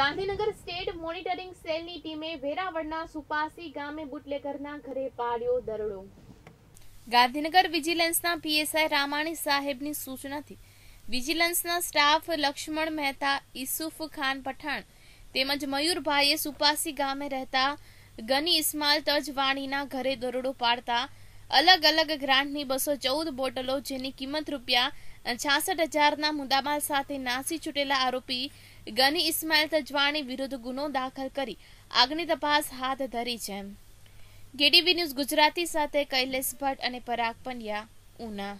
Gandhinagar state monitoring સેલની ટીમે વેરાવળના સુપાસી ગામે બુટલેકરના ઘરે પાડ્યો દરોડો ગાંધીનગર વિજિલન્સના પીએસઆઈ રામાણી સાહેબની સૂચનાથી વિજિલન્સના સ્ટાફ લક્ષ્મણ મહેતા ઈસુફ ખાન પઠાણ તેમજ મયુરભાઈએ સુપાસી ગામે રહેતા ગની ઇસ્માલ તજવાણીના ઘરે દરોડો પાડતા અલગ અલગ ગ્રાન્ટની બસો ચૌદ બોટલો જેની કિંમત રૂપિયા છાસઠ હજારના મુદ્દામાલ સાથે નાસી છૂટેલા આરોપી ગની ઇસ્માઇલ તજવાણી વિરુદ્ધ ગુનો દાખલ કરી આગની તપાસ હાથ ધરી છે ગેડીવી ન્યૂઝ ગુજરાતી સાથે કૈલેશ ભટ્ટ અને પરાગ પંડ્યા ઉના